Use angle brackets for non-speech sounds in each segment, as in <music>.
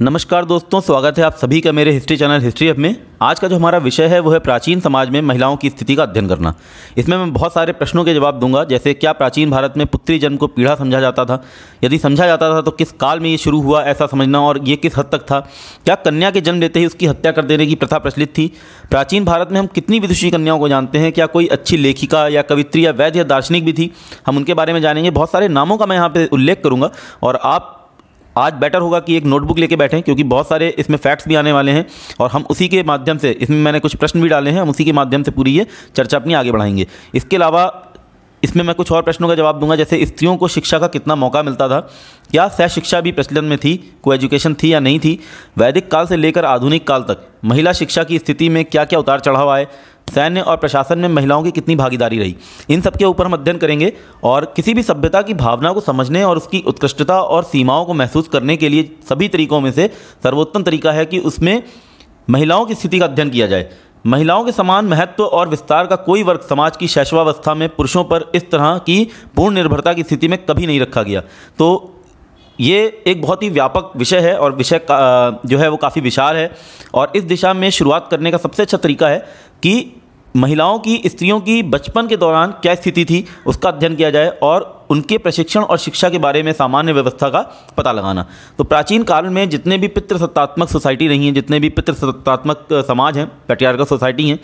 नमस्कार दोस्तों स्वागत है आप सभी का मेरे हिस्ट्री चैनल हिस्ट्री अप में आज का जो हमारा विषय है वो है प्राचीन समाज में महिलाओं की स्थिति का अध्ययन करना इसमें मैं बहुत सारे प्रश्नों के जवाब दूंगा जैसे क्या प्राचीन भारत में पुत्री जन्म को पीढ़ा समझा जाता था यदि समझा जाता था तो किस काल में ये शुरू हुआ ऐसा समझना और ये किस हद तक था क्या कन्या के जन्म लेते ही उसकी हत्या कर देने की प्रथा प्रचलित थी प्राचीन भारत में हम कितनी विदुषी कन्याओं को जानते हैं क्या कोई अच्छी लेखिका या कवित्री या वैद्य या दार्शनिक भी थी हम उनके बारे में जानेंगे बहुत सारे नामों का मैं यहाँ पर उल्लेख करूँगा और आप आज बेटर होगा कि एक नोटबुक लेके बैठें क्योंकि बहुत सारे इसमें फैक्ट्स भी आने वाले हैं और हम उसी के माध्यम से इसमें मैंने कुछ प्रश्न भी डाले हैं हम उसी के माध्यम से पूरी ये चर्चा अपनी आगे बढ़ाएंगे इसके अलावा इसमें मैं कुछ और प्रश्नों का जवाब दूंगा जैसे स्त्रियों को शिक्षा का कितना मौका मिलता था क्या सह शिक्षा भी प्रचलन में थी को एजुकेशन थी या नहीं थी वैदिक काल से लेकर आधुनिक काल तक महिला शिक्षा की स्थिति में क्या क्या उतार चढ़ाव आए सैन्य और प्रशासन में महिलाओं की कितनी भागीदारी रही इन सब के ऊपर हम अध्ययन करेंगे और किसी भी सभ्यता की भावना को समझने और उसकी उत्कृष्टता और सीमाओं को महसूस करने के लिए सभी तरीकों में से सर्वोत्तम तरीका है कि उसमें महिलाओं की स्थिति का अध्ययन किया जाए महिलाओं के समान महत्व और विस्तार का कोई वर्ग समाज की शैशवावस्था में पुरुषों पर इस तरह की पूर्ण निर्भरता की स्थिति में कभी नहीं रखा गया तो ये एक बहुत ही व्यापक विषय है और विषय जो है वो काफ़ी विशाल है और इस दिशा में शुरुआत करने का सबसे अच्छा तरीका है कि महिलाओं की स्त्रियों की बचपन के दौरान क्या स्थिति थी उसका अध्ययन किया जाए और उनके प्रशिक्षण और शिक्षा के बारे में सामान्य व्यवस्था का पता लगाना तो प्राचीन काल में जितने भी पितृसत्तात्मक सोसाइटी रही हैं जितने भी पितृसत्तात्मक समाज हैं पेट्रियार्कल सोसाइटी हैं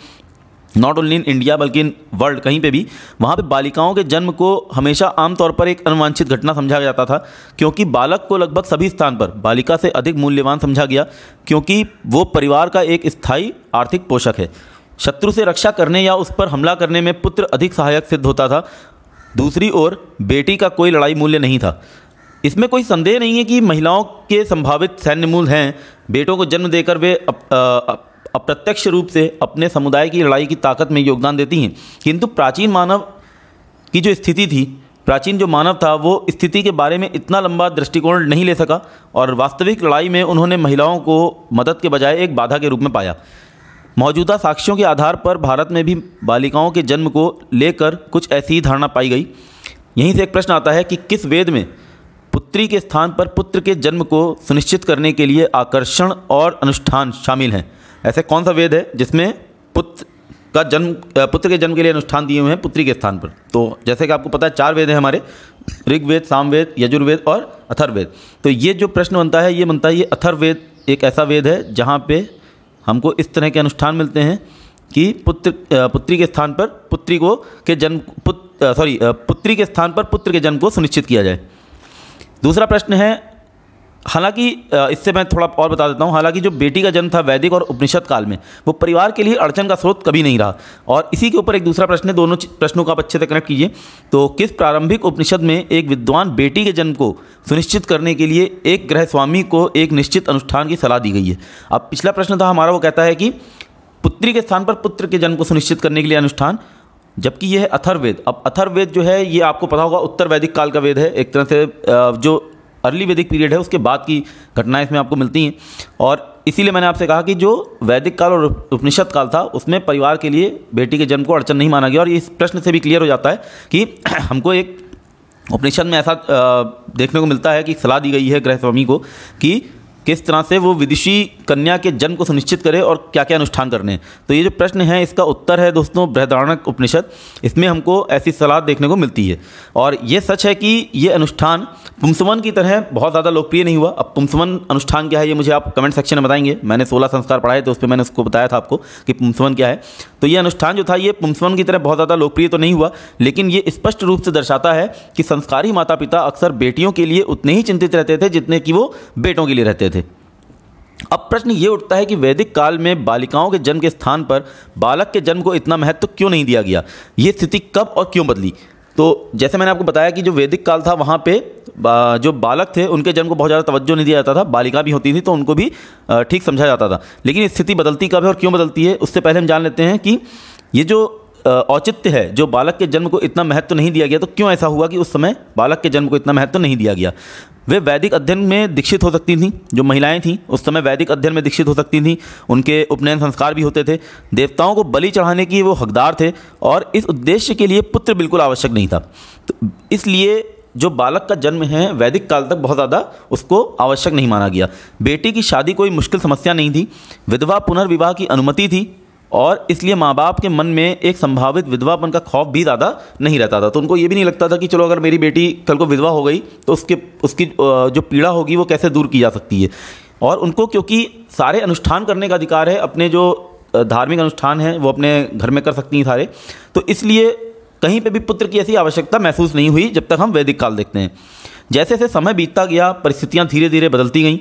नॉट ओनली इन इंडिया बल्कि इन वर्ल्ड कहीं पे भी वहाँ पे बालिकाओं के जन्म को हमेशा आमतौर पर एक अनुवांछित घटना समझा जाता था क्योंकि बालक को लगभग सभी स्थान पर बालिका से अधिक मूल्यवान समझा गया क्योंकि वो परिवार का एक स्थायी आर्थिक पोषक है शत्रु से रक्षा करने या उस पर हमला करने में पुत्र अधिक सहायक सिद्ध होता था दूसरी ओर बेटी का कोई लड़ाई मूल्य नहीं था इसमें कोई संदेह नहीं है कि महिलाओं के संभावित सैन्य मूल हैं बेटों को जन्म देकर वे अप, आ, अप, अप्रत्यक्ष रूप से अपने समुदाय की लड़ाई की ताकत में योगदान देती हैं किंतु प्राचीन मानव की जो स्थिति थी प्राचीन जो मानव था वो स्थिति के बारे में इतना लंबा दृष्टिकोण नहीं ले सका और वास्तविक लड़ाई में उन्होंने महिलाओं को मदद के बजाय एक बाधा के रूप में पाया मौजूदा साक्ष्यों के आधार पर भारत में भी बालिकाओं के जन्म को लेकर कुछ ऐसी ही धारणा पाई गई यहीं से एक प्रश्न आता है कि किस वेद में पुत्री के स्थान पर पुत्र के जन्म को सुनिश्चित करने के लिए आकर्षण और अनुष्ठान शामिल हैं ऐसे कौन सा वेद है जिसमें पुत्र का जन्म पुत्र के जन्म के लिए अनुष्ठान दिए हुए हैं पुत्री के स्थान पर तो जैसे कि आपको पता है चार वेद हैं हमारे ऋग्वेद सामवेद यजुर्वेद और अथर्वेद तो ये जो प्रश्न बनता है ये बनता है ये अथर्वेद एक ऐसा वेद है जहाँ पे हमको इस तरह के अनुष्ठान मिलते हैं कि पुत्र पुत्री के स्थान पर पुत्री को के जन्म सॉरी पुत्री के स्थान पर पुत्र के जन्म को सुनिश्चित किया जाए दूसरा प्रश्न है हालांकि इससे मैं थोड़ा और बता देता हूँ हालांकि जो बेटी का जन्म था वैदिक और उपनिषद काल में वो परिवार के लिए अड़चन का स्रोत कभी नहीं रहा और इसी के ऊपर एक दूसरा प्रश्न है दोनों प्रश्नों को आप अच्छे से कनेक्ट कीजिए तो किस प्रारंभिक उपनिषद में एक विद्वान बेटी के जन्म को सुनिश्चित करने के लिए एक ग्रह स्वामी को एक निश्चित अनुष्ठान की सलाह दी गई है अब पिछला प्रश्न था हमारा वो कहता है कि पुत्री के स्थान पर पुत्र के जन्म को सुनिश्चित करने के लिए अनुष्ठान जबकि यह है अथर्वेद अब अथर्वेद जो है ये आपको पता होगा उत्तर वैदिक काल का वेद है एक तरह से जो अर्ली वैदिक पीरियड है उसके बाद की घटनाएं इसमें आपको मिलती हैं और इसीलिए मैंने आपसे कहा कि जो वैदिक काल और उपनिषद काल था उसमें परिवार के लिए बेटी के जन्म को अड़चन नहीं माना गया और इस प्रश्न से भी क्लियर हो जाता है कि <clears throat> हमको एक उपनिषद में ऐसा देखने को मिलता है कि सलाह दी गई है गृहस्वामी को कि किस तरह से वो विदिशी कन्या के जन्म को सुनिश्चित करे और क्या क्या अनुष्ठान करने तो ये जो प्रश्न है इसका उत्तर है दोस्तों बृहदारणक उपनिषद इसमें हमको ऐसी सलाह देखने को मिलती है और ये सच है कि ये अनुष्ठान पुंसवन की तरह बहुत ज़्यादा लोकप्रिय नहीं हुआ अब पुंसवन अनुष्ठान क्या है ये मुझे आप कमेंट सेक्शन में बताएंगे मैंने सोलह संस्कार पढ़ाए तो उस पर मैंने उसको बताया था आपको कि पुंसवन क्या है तो ये अनुष्ठान जो था ये पुमसमन की तरह बहुत ज़्यादा लोकप्रिय तो नहीं हुआ लेकिन ये स्पष्ट रूप से दर्शाता है कि संस्कारी माता पिता अक्सर बेटियों के लिए उतने ही चिंतित रहते थे जितने कि वो बेटों के लिए रहते थे अब प्रश्न ये उठता है कि वैदिक काल में बालिकाओं के जन्म के स्थान पर बालक के जन्म को इतना महत्व तो क्यों नहीं दिया गया ये स्थिति कब और क्यों बदली तो जैसे मैंने आपको बताया कि जो वैदिक काल था वहाँ पे जो बालक थे उनके जन्म को बहुत ज़्यादा तवज्जो नहीं दिया जाता था बालिका भी होती थी तो उनको भी ठीक समझा जाता था लेकिन स्थिति बदलती कब है और क्यों बदलती है उससे पहले हम जान लेते हैं कि ये जो औचित्य है जो बालक के जन्म को इतना महत्व तो नहीं दिया गया तो क्यों ऐसा हुआ कि उस समय बालक के जन्म को इतना महत्व तो नहीं दिया गया वे वैदिक अध्ययन में दीक्षित हो सकती थीं जो महिलाएं थीं उस समय वैदिक अध्ययन में दीक्षित हो सकती थीं उनके उपनयन संस्कार भी होते थे देवताओं को बलि चढ़ाने की वो हकदार थे और इस उद्देश्य के लिए पुत्र बिल्कुल आवश्यक नहीं था तो इसलिए जो बालक का जन्म है वैदिक काल तक बहुत ज़्यादा उसको आवश्यक नहीं माना गया बेटी की शादी कोई मुश्किल समस्या नहीं थी विधवा पुनर्विवाह की अनुमति थी और इसलिए माँ बाप के मन में एक संभावित विधवापन का खौफ भी ज़्यादा नहीं रहता था तो उनको ये भी नहीं लगता था कि चलो अगर मेरी बेटी कल को विधवा हो गई तो उसके उसकी जो पीड़ा होगी वो कैसे दूर की जा सकती है और उनको क्योंकि सारे अनुष्ठान करने का अधिकार है अपने जो धार्मिक अनुष्ठान हैं वो अपने घर में कर सकती हैं सारे तो इसलिए कहीं पे भी पुत्र की ऐसी आवश्यकता महसूस नहीं हुई जब तक हम वैदिक काल देखते हैं जैसे जैसे समय बीतता गया परिस्थितियाँ धीरे धीरे बदलती गईं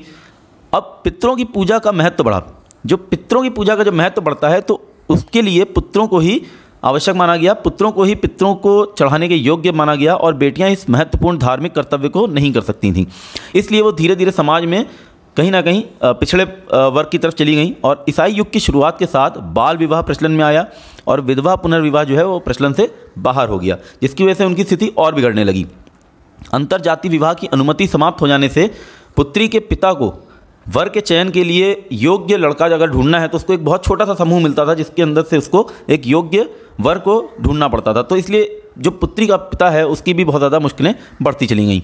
अब पितरों की पूजा का महत्व बढ़ा जो पितरों की पूजा का जो महत्व तो बढ़ता है तो उसके लिए पुत्रों को ही आवश्यक माना गया पुत्रों को ही पितरों को चढ़ाने के योग्य माना गया और बेटियां इस महत्वपूर्ण धार्मिक कर्तव्य को नहीं कर सकती थीं इसलिए वो धीरे धीरे समाज में कहीं ना कहीं पिछड़े वर्ग की तरफ चली गई और ईसाई युग की शुरुआत के साथ बाल विवाह प्रचलन में आया और विधवा पुनर्विवाह जो है वो प्रचलन से बाहर हो गया जिसकी वजह से उनकी स्थिति और बिगड़ने लगी अंतर विवाह की अनुमति समाप्त हो जाने से पुत्री के पिता को वर के चयन के लिए योग्य लड़का अगर ढूंढना है तो उसको एक बहुत छोटा सा समूह मिलता था जिसके अंदर से उसको एक योग्य वर को ढूंढना पड़ता था तो इसलिए जो पुत्री का पिता है उसकी भी बहुत ज़्यादा मुश्किलें बढ़ती चली गई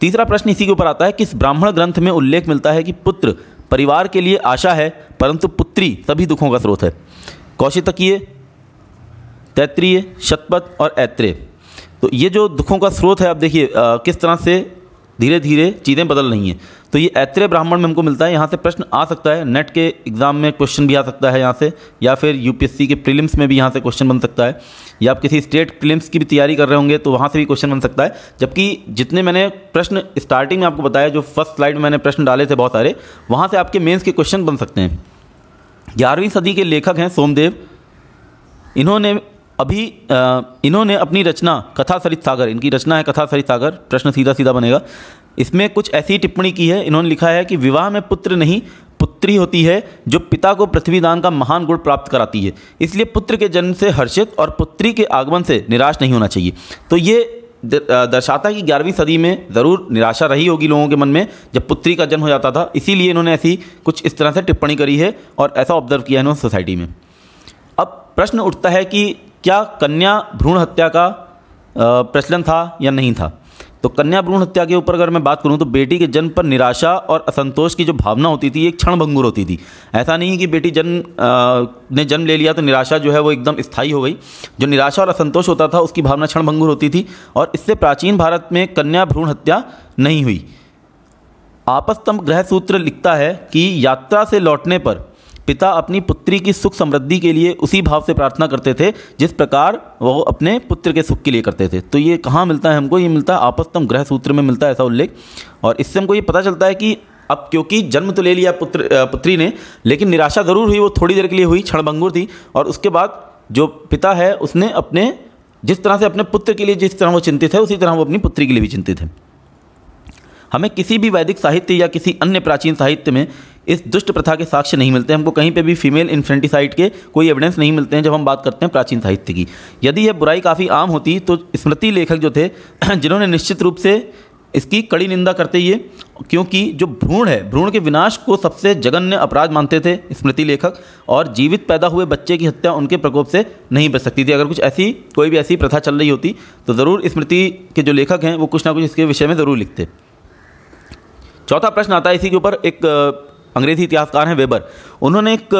तीसरा प्रश्न इसी के ऊपर आता है कि इस ब्राह्मण ग्रंथ में उल्लेख मिलता है कि पुत्र परिवार के लिए आशा है परंतु पुत्री सभी दुखों का स्रोत है कौशितकीय तैत्रीय शतपथ और ऐत्रेय तो ये जो दुखों का स्रोत है आप देखिए किस तरह से धीरे धीरे चीज़ें बदल रही हैं तो ये ऐतरे ब्राह्मण में हमको मिलता है यहाँ से प्रश्न आ सकता है नेट के एग्ज़ाम में क्वेश्चन भी आ सकता है यहाँ से या फिर यूपीएससी के प्रीलिम्स में भी यहाँ से क्वेश्चन बन सकता है या आप किसी स्टेट प्रीलिम्स की भी तैयारी कर रहे होंगे तो वहाँ से भी क्वेश्चन बन सकता है जबकि जितने मैंने प्रश्न स्टार्टिंग में आपको बताया जो फर्स्ट स्लाइड में मैंने प्रश्न डाले थे बहुत सारे वहाँ से आपके मेन्स के क्वेश्चन बन सकते हैं ग्यारहवीं सदी के लेखक हैं सोमदेव इन्होंने अभी इन्होंने अपनी रचना कथा सरित सागर इनकी रचना है कथा सरित सागर प्रश्न सीधा सीधा बनेगा इसमें कुछ ऐसी टिप्पणी की है इन्होंने लिखा है कि विवाह में पुत्र नहीं पुत्री होती है जो पिता को पृथ्वीदान का महान गुण प्राप्त कराती है इसलिए पुत्र के जन्म से हर्षित और पुत्री के आगमन से निराश नहीं होना चाहिए तो ये दर्शाता है कि ग्यारहवीं सदी में ज़रूर निराशा रही होगी लोगों के मन में जब पुत्री का जन्म हो जाता था इसीलिए इन्होंने ऐसी कुछ इस तरह से टिप्पणी करी है और ऐसा ऑब्जर्व किया इन्होंने सोसाइटी में अब प्रश्न उठता है कि क्या कन्या भ्रूण हत्या का प्रचलन था या नहीं था तो कन्या भ्रूण हत्या के ऊपर अगर मैं बात करूँ तो बेटी के जन्म पर निराशा और असंतोष की जो भावना होती थी क्षण क्षणभंगुर होती थी ऐसा नहीं है कि बेटी जन्म ने जन्म ले लिया तो निराशा जो है वो एकदम स्थायी हो गई जो निराशा और असंतोष होता था उसकी भावना क्षणभंगुर होती थी और इससे प्राचीन भारत में कन्या भ्रूण हत्या नहीं हुई आपस्तम ग्रह सूत्र लिखता है कि यात्रा से लौटने पर पिता अपनी पुत्री की सुख समृद्धि के लिए उसी भाव से प्रार्थना करते थे जिस प्रकार वो अपने पुत्र के सुख के लिए करते थे तो ये कहाँ मिलता है हमको ये मिलता है आपस्तम ग्रह सूत्र में मिलता है ऐसा उल्लेख और इससे हमको ये पता चलता है कि अब क्योंकि जन्म तो ले लिया पुत्र पुत्री ने लेकिन निराशा ज़रूर हुई वो थोड़ी देर के लिए हुई क्षणभंगुर थी और उसके बाद जो पिता है उसने अपने जिस तरह से अपने पुत्र के लिए जिस तरह वो चिंतित है उसी तरह वो अपनी पुत्री के लिए भी चिंतित है हमें किसी भी वैदिक साहित्य या किसी अन्य प्राचीन साहित्य में इस दुष्ट प्रथा के साक्ष्य नहीं मिलते हमको कहीं पे भी फीमेल इन्फेंटिसाइड के कोई एविडेंस नहीं मिलते हैं जब हम बात करते हैं प्राचीन साहित्य की यदि यह बुराई काफ़ी आम होती तो स्मृति लेखक जो थे <clears throat> जिन्होंने निश्चित रूप से इसकी कड़ी निंदा करते ये क्योंकि जो भ्रूण है भ्रूण के विनाश को सबसे जघन्य अपराध मानते थे स्मृति लेखक और जीवित पैदा हुए बच्चे की हत्या उनके प्रकोप से नहीं बच सकती थी अगर कुछ ऐसी कोई भी ऐसी प्रथा चल रही होती तो ज़रूर स्मृति के जो लेखक हैं वो कुछ ना कुछ इसके विषय में ज़रूर लिखते चौथा प्रश्न आता है इसी के ऊपर एक अंग्रेजी इतिहासकार हैं वेबर उन्होंने एक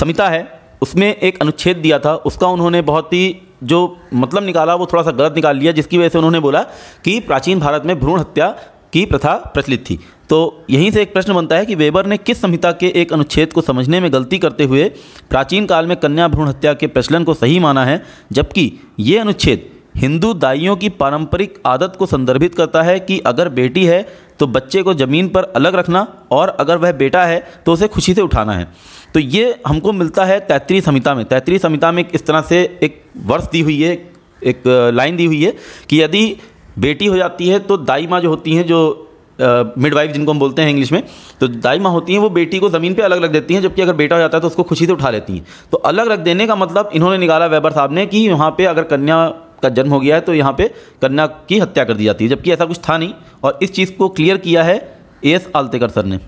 संहिता है उसमें एक अनुच्छेद दिया था उसका उन्होंने बहुत ही जो मतलब निकाला वो थोड़ा सा गलत निकाल लिया जिसकी वजह से उन्होंने बोला कि प्राचीन भारत में भ्रूण हत्या की प्रथा प्रचलित थी तो यहीं से एक प्रश्न बनता है कि वेबर ने किस संहिता के एक अनुच्छेद को समझने में गलती करते हुए प्राचीन काल में कन्या भ्रूण हत्या के प्रचलन को सही माना है जबकि ये अनुच्छेद हिंदू दाइयों की पारंपरिक आदत को संदर्भित करता है कि अगर बेटी है तो बच्चे को ज़मीन पर अलग रखना और अगर वह बेटा है तो उसे खुशी से उठाना है तो ये हमको मिलता है तैतरी संहिता में तैतरी संहिता में इस तरह से एक वर्ष दी हुई है एक लाइन दी हुई है कि यदि बेटी हो जाती है तो दाई माँ जो होती हैं जो मिडवाइफ जिनको हम बोलते हैं इंग्लिश में तो दाई माँ होती हैं वो बेटी को ज़मीन पे अलग रख देती हैं जबकि अगर बेटा हो जाता है तो उसको खुशी से उठा लेती हैं तो अलग रख देने का मतलब इन्होंने निकाला वेबर साहब ने कि वहाँ पे अगर कन्या का जन्म हो गया है तो यहाँ पे कन्या की हत्या कर दी जाती है जबकि ऐसा कुछ था नहीं और इस चीज़ को क्लियर किया है एस आलतेकर सर ने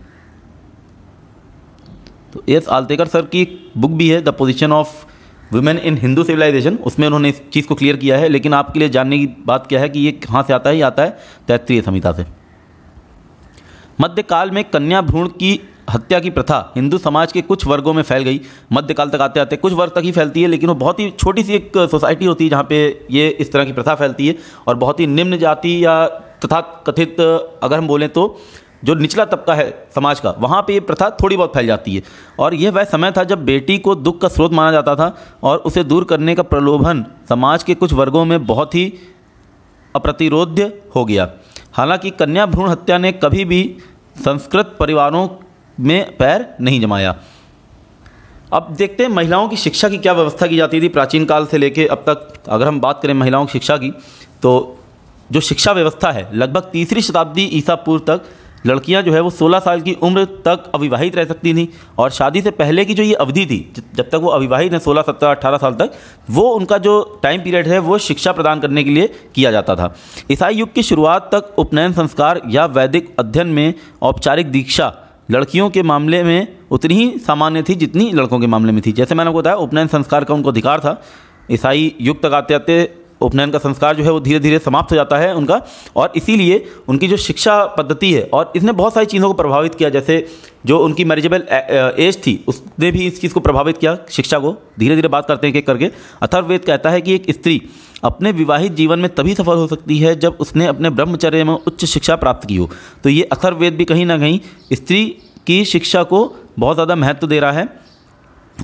तो एस आलतेकर सर की बुक भी है the position of women in Hindu civilization उसमें उन्होंने इस चीज़ को क्लियर किया है लेकिन आपके लिए जानने की बात क्या है कि ये कहाँ से आता है ये आता है तैतृय संहिता से मध्यकाल में कन्या भ्रूण की हत्या की प्रथा हिंदू समाज के कुछ वर्गों में फैल गई मध्यकाल तक आते आते कुछ वर्ग तक ही फैलती है लेकिन वो बहुत ही छोटी सी एक सोसाइटी होती है जहाँ पे ये इस तरह की प्रथा फैलती है और बहुत ही निम्न जाति या तथा कथित अगर हम बोलें तो जो निचला तबका है समाज का वहाँ पे ये प्रथा थोड़ी बहुत फैल जाती है और यह वह समय था जब बेटी को दुख का स्रोत माना जाता था और उसे दूर करने का प्रलोभन समाज के कुछ वर्गों में बहुत ही अप्रतिरोध्य हो गया हालांकि कन्या भ्रूण हत्या ने कभी भी संस्कृत परिवारों में पैर नहीं जमाया अब देखते हैं महिलाओं की शिक्षा की क्या व्यवस्था की जाती थी प्राचीन काल से लेके अब तक अगर हम बात करें महिलाओं की शिक्षा की तो जो शिक्षा व्यवस्था है लगभग तीसरी शताब्दी ईसा पूर्व तक लड़कियां जो है वो 16 साल की उम्र तक अविवाहित रह सकती थी और शादी से पहले की जो ये अवधि थी जब तक वो अविवाहित हैं सोलह सत्रह अट्ठारह साल तक वो उनका जो टाइम पीरियड है वो शिक्षा प्रदान करने के लिए किया जाता था ईसाई युग की शुरुआत तक उपनयन संस्कार या वैदिक अध्ययन में औपचारिक दीक्षा लड़कियों के मामले में उतनी ही सामान्य थी जितनी लड़कों के मामले में थी जैसे मैंने बताया उपनयन संस्कार का उनको अधिकार था ईसाई युग तक आते आते उपनयन का संस्कार जो है वो धीरे धीरे समाप्त हो जाता है उनका और इसीलिए उनकी जो शिक्षा पद्धति है और इसने बहुत सारी चीज़ों को प्रभावित किया जैसे जो उनकी मैरिजेबल एज थी उसने भी इस चीज़ को प्रभावित किया शिक्षा को धीरे धीरे बात करते हैं एक करके अथर्वेद कहता है कि एक स्त्री अपने विवाहित जीवन में तभी सफल हो सकती है जब उसने अपने ब्रह्मचर्य में उच्च शिक्षा प्राप्त की हो तो ये अथर्वेद भी कहीं ना कहीं स्त्री की शिक्षा को बहुत ज़्यादा महत्व दे रहा है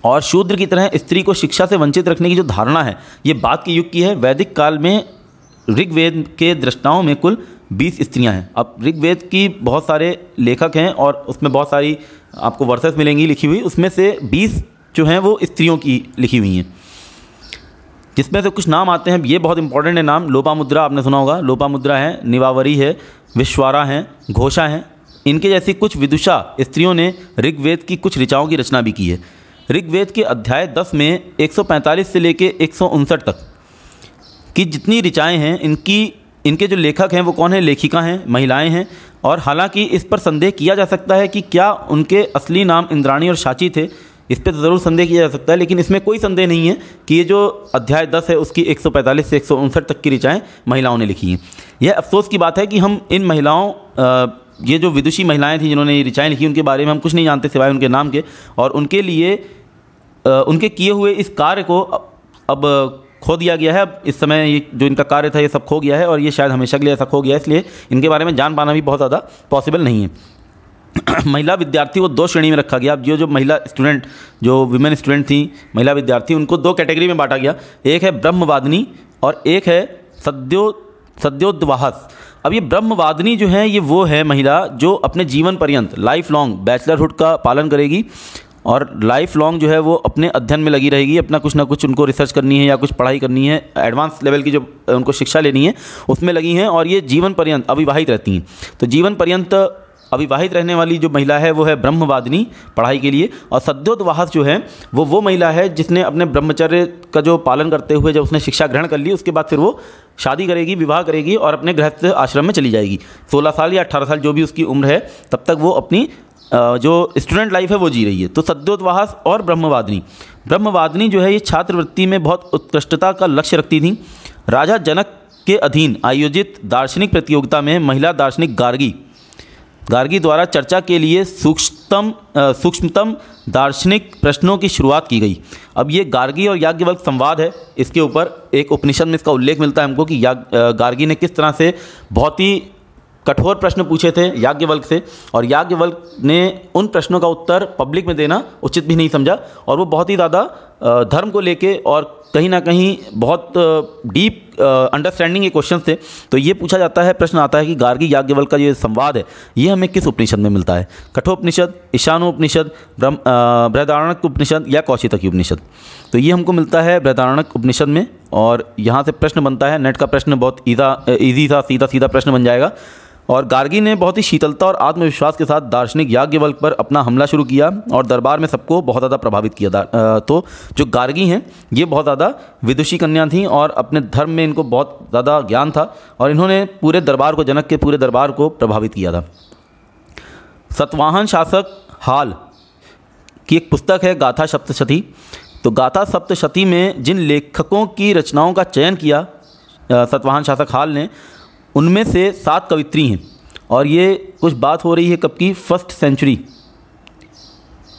और शूद्र की तरह स्त्री को शिक्षा से वंचित रखने की जो धारणा है ये बात के युग की है वैदिक काल में ऋग्वेद के दृष्टाओं में कुल बीस स्त्रियां हैं अब ऋग्वेद की बहुत सारे लेखक हैं और उसमें बहुत सारी आपको वर्सेस मिलेंगी लिखी हुई उसमें से बीस जो हैं वो स्त्रियों की लिखी हुई हैं जिसमें से कुछ नाम आते हैं ये बहुत इंपॉर्टेंट है नाम लोपा मुद्रा आपने सुना होगा लोपा मुद्रा है निवावरी है विश्वारा हैं घोषा हैं इनके जैसी कुछ विदुषा स्त्रियों ने ऋग्वेद की कुछ ऋचाओं की रचना भी की है ऋग्वेद के अध्याय 10 में 145 से लेकर एक तक की जितनी ऋचाएँ हैं इनकी इनके जो लेखक हैं वो कौन हैं लेखिका हैं महिलाएं हैं और हालांकि इस पर संदेह किया जा सकता है कि क्या उनके असली नाम इंद्राणी और शाची थे इस पर तो ज़रूर संदेह किया जा सकता है लेकिन इसमें कोई संदेह नहीं है कि ये जो अध्याय 10 है उसकी 145 से एक तक की ऋचाएँ महिलाओं ने लिखी हैं यह अफसोस की बात है कि हम इन महिलाओं ये जो विदुषी महिलाएं थी जिन्होंने ये रिचाएँ लिखी उनके बारे में हम कुछ नहीं जानते सिवाय उनके नाम के और उनके लिए उनके किए हुए इस कार्य को अब खो दिया गया है अब इस समय ये जो इनका कार्य था ये सब खो गया है और ये शायद हमेशा के लिए ऐसा खो गया है इसलिए इनके बारे में जान पाना भी बहुत ज़्यादा पॉसिबल नहीं है <clears throat> महिला विद्यार्थी को दो श्रेणी में रखा गया अब जो जो महिला स्टूडेंट जो वुमेन स्टूडेंट थी महिला विद्यार्थी उनको दो कैटेगरी में बांटा गया एक है ब्रह्मवादिनी और एक है सद्यो सद्योद्वाहस अब ये ब्रह्मवादिनी जो है ये वो है महिला जो अपने जीवन पर्यंत लाइफ लॉन्ग बैचलरहुड का पालन करेगी और लाइफ लॉन्ग जो है वो अपने अध्ययन में लगी रहेगी अपना कुछ ना कुछ उनको रिसर्च करनी है या कुछ पढ़ाई करनी है एडवांस लेवल की जो उनको शिक्षा लेनी है उसमें लगी हैं और ये जीवन पर्यंत अविवाहित रहती हैं तो जीवन पर्यंत अविवाहित रहने वाली जो महिला है वो है ब्रह्मवादिनी पढ़ाई के लिए और सद्योदवाहस जो है वो वो महिला है जिसने अपने ब्रह्मचर्य का जो पालन करते हुए जब उसने शिक्षा ग्रहण कर ली उसके बाद फिर वो शादी करेगी विवाह करेगी और अपने गृहस्थ आश्रम में चली जाएगी सोलह साल या अट्ठारह साल जो भी उसकी उम्र है तब तक वो अपनी जो स्टूडेंट लाइफ है वो जी रही है तो सद्योतवाहस और ब्रह्मवादिनी ब्रह्मवादिनी जो है ये छात्रवृत्ति में बहुत उत्कृष्टता का लक्ष्य रखती थी राजा जनक के अधीन आयोजित दार्शनिक प्रतियोगिता में महिला दार्शनिक गार्गी गार्गी द्वारा चर्चा के लिए सूक्ष्मतम सूक्ष्मतम दार्शनिक प्रश्नों की शुरुआत की गई अब ये गार्गी और याज्ञवल्क संवाद है इसके ऊपर एक उपनिषद में इसका उल्लेख मिलता है हमको कि या गार्गी ने किस तरह से बहुत ही कठोर प्रश्न पूछे थे याज्ञवल्क से और याज्ञवल्क ने उन प्रश्नों का उत्तर पब्लिक में देना उचित भी नहीं समझा और वो बहुत ही ज़्यादा धर्म को लेके और कहीं ना कहीं बहुत डीप अंडरस्टैंडिंग के क्वेश्चन थे तो ये पूछा जाता है प्रश्न आता है कि गार्गी याज्ञवल का जो संवाद है ये हमें किस उपनिषद में मिलता है कठोपनिषद ईशानोपनिषद बृहदारणक उपनिषद या कौशितक उपनिषद तो ये हमको मिलता है बृहदारणक उपनिषद में और यहाँ से प्रश्न बनता है नेट का प्रश्न बहुत ईजा ईजी सा सीधा सीधा प्रश्न बन जाएगा और गार्गी ने बहुत ही शीतलता और आत्मविश्वास के साथ दार्शनिक याज्ञवल्क पर अपना हमला शुरू किया और दरबार में सबको बहुत ज़्यादा प्रभावित किया आ, तो जो गार्गी हैं ये बहुत ज़्यादा विदुषी कन्या थीं और अपने धर्म में इनको बहुत ज़्यादा ज्ञान था और इन्होंने पूरे दरबार को जनक के पूरे दरबार को प्रभावित किया था सतवाहन शासक हाल की एक पुस्तक है गाथा सप्तशती तो गाथा सप्तशती में जिन लेखकों की रचनाओं का चयन किया सतवाहन शासक हाल ने उनमें से सात कवित्री हैं और ये कुछ बात हो रही है कब की first century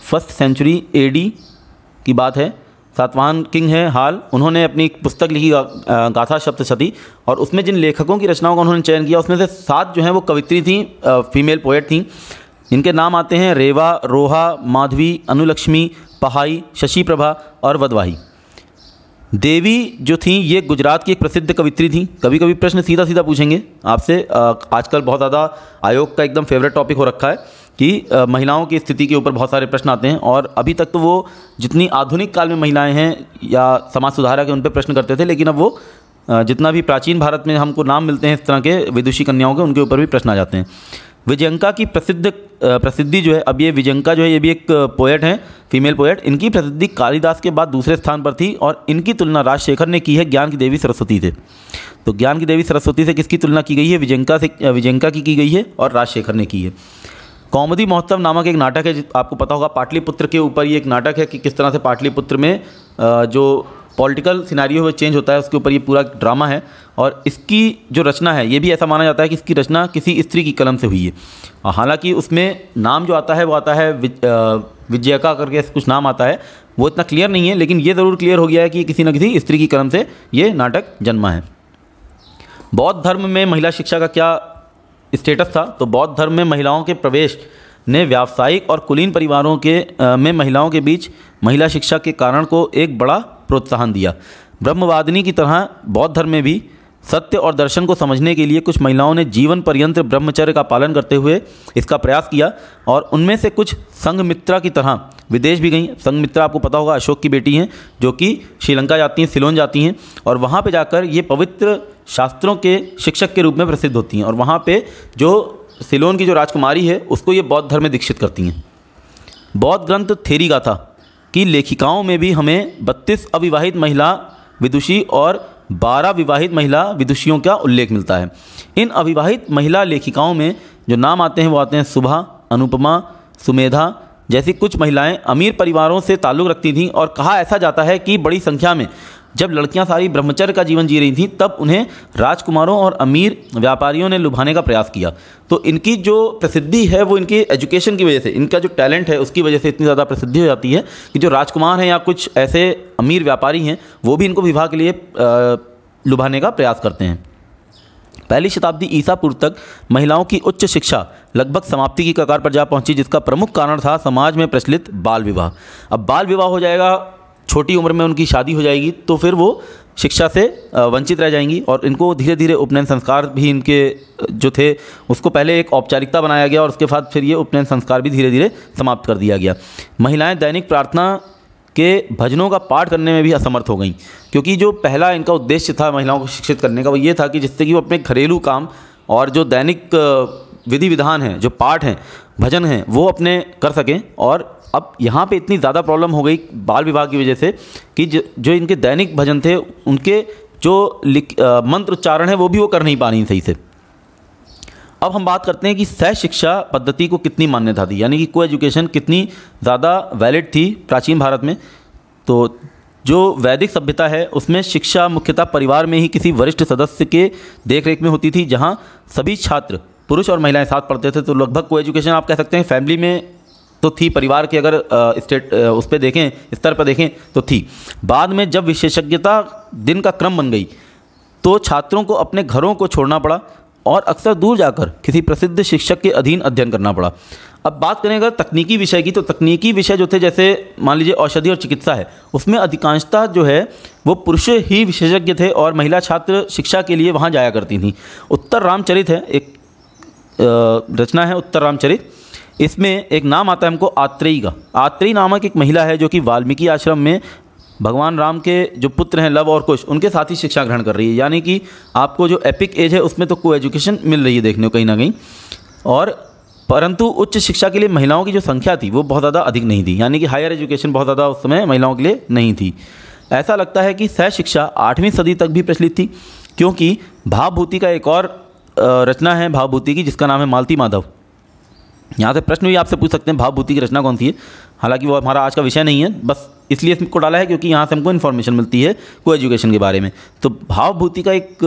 first century AD की बात है सातवाहन किंग है हाल उन्होंने अपनी पुस्तक लिखी गाथा शब्द सती और उसमें जिन लेखकों की रचनाओं का उन्होंने चयन किया उसमें से सात जो हैं वो कवित्री थी फीमेल पोएट थीं इनके नाम आते हैं रेवा रोहा माधवी अनुलक्ष्मी पहाई शशि प्रभा और वधवाही देवी जो थी ये गुजरात की एक प्रसिद्ध कवित्री थी कभी कभी प्रश्न सीधा सीधा पूछेंगे आपसे आजकल बहुत ज़्यादा आयोग का एकदम फेवरेट टॉपिक हो रखा है कि महिलाओं की स्थिति के ऊपर बहुत सारे प्रश्न आते हैं और अभी तक तो वो जितनी आधुनिक काल में महिलाएं हैं या समाज सुधारक के उन पर प्रश्न करते थे लेकिन अब वो जितना भी प्राचीन भारत में हमको नाम मिलते हैं इस तरह के विदुषी कन्याओं के उनके ऊपर भी प्रश्न आ जाते हैं विजयंका की प्रसिद्ध प्रसिद्धि जो है अब ये विजयंका जो है ये भी एक पोएट हैं फीमेल पोएट इनकी प्रसिद्धि कालिदास के बाद दूसरे स्थान पर थी और इनकी तुलना राजशेखर ने की है ज्ञान की देवी सरस्वती से तो ज्ञान की देवी सरस्वती से किसकी तुलना की गई है विजयंका से विजयंका की की गई है और राजशेखर ने की है कौमदी महोत्सव नामक एक नाटक है आपको पता होगा पाटलिपुत्र के ऊपर ये एक नाटक है कि किस तरह से पाटलिपुत्र में जो पॉलिटिकल सिनारी में चेंज होता है उसके ऊपर ये पूरा ड्रामा है और इसकी जो रचना है ये भी ऐसा माना जाता है कि इसकी रचना किसी स्त्री की कलम से हुई है हालांकि उसमें नाम जो आता है वो आता है विजयका करके कुछ नाम आता है वो इतना क्लियर नहीं है लेकिन ये ज़रूर क्लियर हो गया है कि किसी न किसी स्त्री की कलम से ये नाटक जन्मा है बौद्ध धर्म में महिला शिक्षा का क्या स्टेटस था तो बौद्ध धर्म में महिलाओं के प्रवेश ने व्यावसायिक और कुलीन परिवारों के में महिलाओं के बीच महिला शिक्षा के कारण को एक बड़ा प्रोत्साहन दिया ब्रह्मवादिनी की तरह बौद्ध धर्म में भी सत्य और दर्शन को समझने के लिए कुछ महिलाओं ने जीवन पर्यंत ब्रह्मचर्य का पालन करते हुए इसका प्रयास किया और उनमें से कुछ संघमित्रा की तरह विदेश भी गई संघमित्रा आपको पता होगा अशोक की बेटी हैं जो कि श्रीलंका जाती हैं सिलोन जाती हैं और वहाँ पे जाकर ये पवित्र शास्त्रों के शिक्षक के रूप में प्रसिद्ध होती हैं और वहाँ पर जो सिलोन की जो राजकुमारी है उसको ये बौद्ध धर्म में दीक्षित करती हैं बौद्ध ग्रंथ थेरी गाथा की लेखिकाओं में भी हमें बत्तीस अविवाहित महिला विदुषी और बारह विवाहित महिला विदुषियों का उल्लेख मिलता है इन अविवाहित महिला लेखिकाओं में जो नाम आते हैं वो आते हैं सुबह अनुपमा सुमेधा जैसी कुछ महिलाएं अमीर परिवारों से ताल्लुक़ रखती थीं और कहा ऐसा जाता है कि बड़ी संख्या में जब लड़कियां सारी ब्रह्मचर्य का जीवन जी रही थीं तब उन्हें राजकुमारों और अमीर व्यापारियों ने लुभाने का प्रयास किया तो इनकी जो प्रसिद्धि है वो इनकी एजुकेशन की वजह से इनका जो टैलेंट है उसकी वजह से इतनी ज़्यादा प्रसिद्धि हो जाती है कि जो राजकुमार हैं या कुछ ऐसे अमीर व्यापारी हैं वो भी इनको विवाह के लिए लुभाने का प्रयास करते हैं पहली शताब्दी ईसा पूर्व तक महिलाओं की उच्च शिक्षा लगभग समाप्ति की कगार पर जा पहुंची जिसका प्रमुख कारण था समाज में प्रचलित बाल विवाह अब बाल विवाह हो जाएगा छोटी उम्र में उनकी शादी हो जाएगी तो फिर वो शिक्षा से वंचित रह जाएंगी और इनको धीरे धीरे उपनयन संस्कार भी इनके जो थे उसको पहले एक औपचारिकता बनाया गया और उसके बाद फिर ये उपनयन संस्कार भी धीरे धीरे समाप्त कर दिया गया महिलाएं दैनिक प्रार्थना के भजनों का पाठ करने में भी असमर्थ हो गई क्योंकि जो पहला इनका उद्देश्य था महिलाओं को शिक्षित करने का वो ये था कि जिससे कि वो अपने घरेलू काम और जो दैनिक विधि विधान हैं जो पाठ हैं भजन हैं वो अपने कर सकें और अब यहाँ पे इतनी ज़्यादा प्रॉब्लम हो गई बाल विवाह की वजह से कि जो, जो इनके दैनिक भजन थे उनके जो लिख मंत्र उच्चारण है वो भी वो कर नहीं पा रही सही से अब हम बात करते हैं कि सह शिक्षा पद्धति को कितनी मान्यता दी यानी कि को एजुकेशन कितनी ज़्यादा वैलिड थी प्राचीन भारत में तो जो वैदिक सभ्यता है उसमें शिक्षा मुख्यतः परिवार में ही किसी वरिष्ठ सदस्य के देखरेख में होती थी जहाँ सभी छात्र पुरुष और महिलाएं साथ पढ़ते थे तो लगभग को एजुकेशन आप कह सकते हैं फैमिली में तो थी परिवार के अगर स्टेट उस पर देखें स्तर पर देखें तो थी बाद में जब विशेषज्ञता दिन का क्रम बन गई तो छात्रों को अपने घरों को छोड़ना पड़ा और अक्सर दूर जाकर किसी प्रसिद्ध शिक्षक के अधीन अध्ययन करना पड़ा अब बात करें अगर तकनीकी विषय की तो तकनीकी विषय जो थे जैसे मान लीजिए औषधि और चिकित्सा है उसमें अधिकांशता जो है वो पुरुष ही विशेषज्ञ थे और महिला छात्र शिक्षा के लिए वहाँ जाया करती थी उत्तर रामचरित है एक रचना है उत्तर रामचरित इसमें एक नाम आता है हमको आत्रेयी का आत्रेयी नामक एक महिला है जो कि वाल्मीकि आश्रम में भगवान राम के जो पुत्र हैं लव और कुश उनके साथ ही शिक्षा ग्रहण कर रही है यानी कि आपको जो एपिक एज है उसमें तो को एजुकेशन मिल रही है देखने को कहीं ना कहीं और परंतु उच्च शिक्षा के लिए महिलाओं की जो संख्या थी वो बहुत ज़्यादा अधिक नहीं थी यानी कि हायर एजुकेशन बहुत ज़्यादा उस समय महिलाओं के लिए नहीं थी ऐसा लगता है कि सह शिक्षा आठवीं सदी तक भी प्रचलित थी क्योंकि भावभूति का एक और रचना है भावभूति की जिसका नाम है मालती माधव यहाँ से प्रश्न भी आपसे पूछ सकते हैं भावभूति की रचना कौन सी है हालांकि वो हमारा आज का विषय नहीं है बस इसलिए इसको डाला है क्योंकि यहाँ से हमको इन्फॉर्मेशन मिलती है को एजुकेशन के बारे में तो भावभूति का एक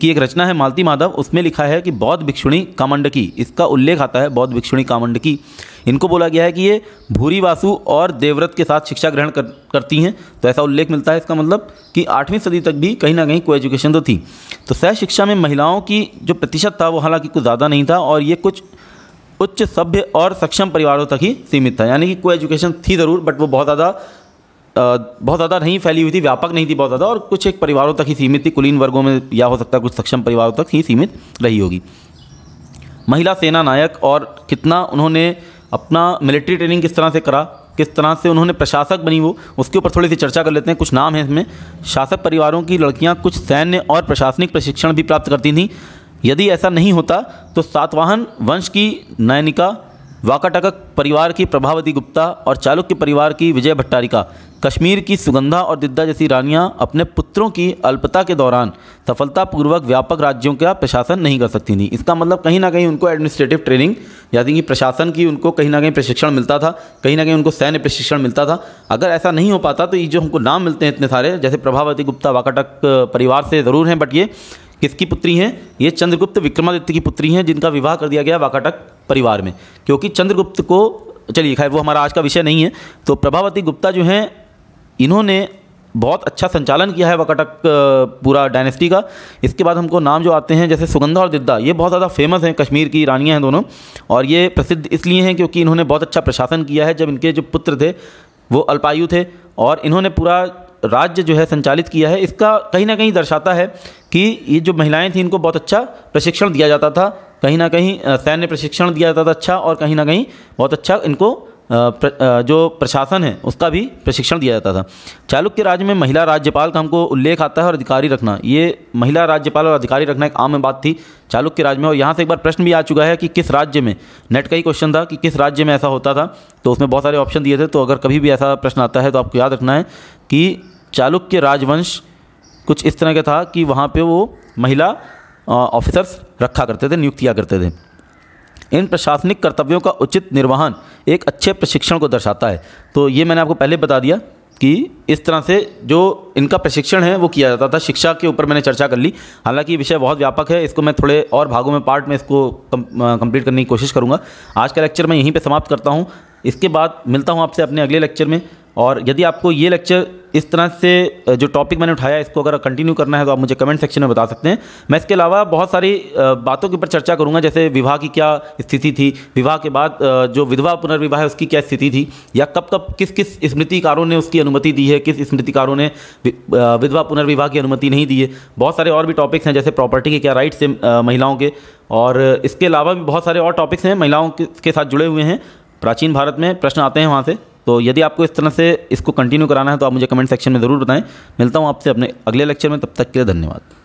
की एक रचना है मालती माधव उसमें लिखा है कि बौद्ध भिक्षुणी कामंडकी इसका उल्लेख आता है बौद्ध भिक्षुणी कामंडकी इनको बोला गया है कि ये भूरी वासु और देवव्रत के साथ शिक्षा ग्रहण कर, करती हैं तो ऐसा उल्लेख मिलता है इसका मतलब कि आठवीं सदी तक भी कहीं ना कहीं को एजुकेशन तो थी तो सह शिक्षा में महिलाओं की जो प्रतिशत था वो हालांकि कुछ ज़्यादा नहीं था और ये कुछ उच्च सभ्य और सक्षम परिवारों तक ही सीमित था यानी कि कोई एजुकेशन थी ज़रूर बट वो बहुत ज़्यादा बहुत ज़्यादा नहीं फैली हुई थी व्यापक नहीं थी बहुत ज़्यादा और कुछ एक परिवारों तक ही सीमित थी कुलीन वर्गों में या हो सकता है कुछ सक्षम परिवारों तक ही सीमित रही होगी महिला सेना नायक और कितना उन्होंने अपना मिलिट्री ट्रेनिंग किस तरह से करा किस तरह से उन्होंने प्रशासक बनी वो उसके ऊपर थोड़ी सी चर्चा कर लेते हैं कुछ नाम हैं इसमें शासक परिवारों की लड़कियां कुछ सैन्य और प्रशासनिक प्रशिक्षण भी प्राप्त करती थीं यदि ऐसा नहीं होता तो सातवाहन वंश की नयनिका वाकाटकक परिवार की प्रभावती गुप्ता और चालुक्य परिवार की विजय भट्टारिका कश्मीर की सुगंधा और दिद्दा जैसी रानियां अपने पुत्रों की अल्पता के दौरान सफलतापूर्वक व्यापक राज्यों का प्रशासन नहीं कर सकती थी इसका मतलब कहीं ना कहीं उनको एडमिनिस्ट्रेटिव ट्रेनिंग यानी कि प्रशासन की उनको कहीं ना कहीं प्रशिक्षण मिलता था कहीं ना कहीं उनको सैन्य प्रशिक्षण मिलता था अगर ऐसा नहीं हो पाता तो ये जो हमको नाम मिलते हैं इतने सारे जैसे प्रभावती गुप्ता वाकाटक परिवार से ज़रूर हैं बट ये किसकी पुत्री हैं ये चंद्रगुप्त विक्रमादित्य की पुत्री हैं जिनका विवाह कर दिया गया वाकाटक परिवार में क्योंकि चंद्रगुप्त को चलिए खैर वो हमारा आज का विषय नहीं है तो प्रभावती गुप्ता जो हैं इन्होंने बहुत अच्छा संचालन किया है वकटक पूरा डायनेस्टी का इसके बाद हमको नाम जो आते हैं जैसे सुगंधा और दिद्दा ये बहुत ज़्यादा फेमस हैं कश्मीर की रानियाँ हैं दोनों और ये प्रसिद्ध इसलिए हैं क्योंकि इन्होंने बहुत अच्छा प्रशासन किया है जब इनके जो पुत्र थे वो अल्पायु थे और इन्होंने पूरा राज्य जो है संचालित किया है इसका कहीं ना कहीं दर्शाता है कि ये जो महिलाएं थीं इनको बहुत अच्छा प्रशिक्षण दिया जाता था कहीं ना कहीं सैन्य प्रशिक्षण दिया जाता था अच्छा और कहीं ना कहीं बहुत अच्छा इनको जो प्रशासन है उसका भी प्रशिक्षण दिया जाता था चालुक्य राज्य में महिला राज्यपाल का हमको उल्लेख आता है और अधिकारी रखना ये महिला राज्यपाल और अधिकारी रखना एक आम बात थी चालुक्य राज्य में और यहाँ से एक बार प्रश्न भी आ चुका है कि किस राज्य में नेट का ही क्वेश्चन था कि किस राज्य में ऐसा होता था तो उसमें बहुत सारे ऑप्शन दिए थे तो अगर कभी भी ऐसा प्रश्न आता है तो आपको याद रखना है कि चालुक्य राजवंश कुछ इस तरह का था कि वहाँ पे वो महिला ऑफिसर्स रखा करते थे नियुक्त किया करते थे इन प्रशासनिक कर्तव्यों का उचित निर्वहन एक अच्छे प्रशिक्षण को दर्शाता है तो ये मैंने आपको पहले बता दिया कि इस तरह से जो इनका प्रशिक्षण है वो किया जाता था शिक्षा के ऊपर मैंने चर्चा कर ली हालांकि विषय बहुत व्यापक है इसको मैं थोड़े और भागों में पार्ट में इसको कंप्लीट करने की कोशिश करूँगा आज का लेक्चर मैं यहीं पर समाप्त करता हूँ इसके बाद मिलता हूँ आपसे अपने अगले लेक्चर में और यदि आपको ये लेक्चर इस तरह से जो टॉपिक मैंने उठाया इसको अगर कंटिन्यू करना है तो आप मुझे कमेंट सेक्शन में बता सकते हैं मैं इसके अलावा बहुत सारी बातों के ऊपर चर्चा करूंगा जैसे विवाह की क्या स्थिति थी विवाह के बाद जो विधवा पुनर्विवाह है उसकी क्या स्थिति थी या कब कब किस किस स्मृतिकारों ने उसकी अनुमति दी है किस स्मृतिकारों ने विधवा पुनर्विवाह की अनुमति नहीं दी है बहुत सारे और भी टॉपिक्स हैं जैसे प्रॉपर्टी के क्या राइट्स हैं महिलाओं के और इसके अलावा भी बहुत सारे और टॉपिक्स हैं महिलाओं के साथ जुड़े हुए हैं प्राचीन भारत में प्रश्न आते हैं वहाँ से तो यदि आपको इस तरह से इसको कंटिन्यू कराना है तो आप मुझे कमेंट सेक्शन में ज़रूर बताएं मिलता हूँ आपसे अपने अगले लेक्चर में तब तक के लिए धन्यवाद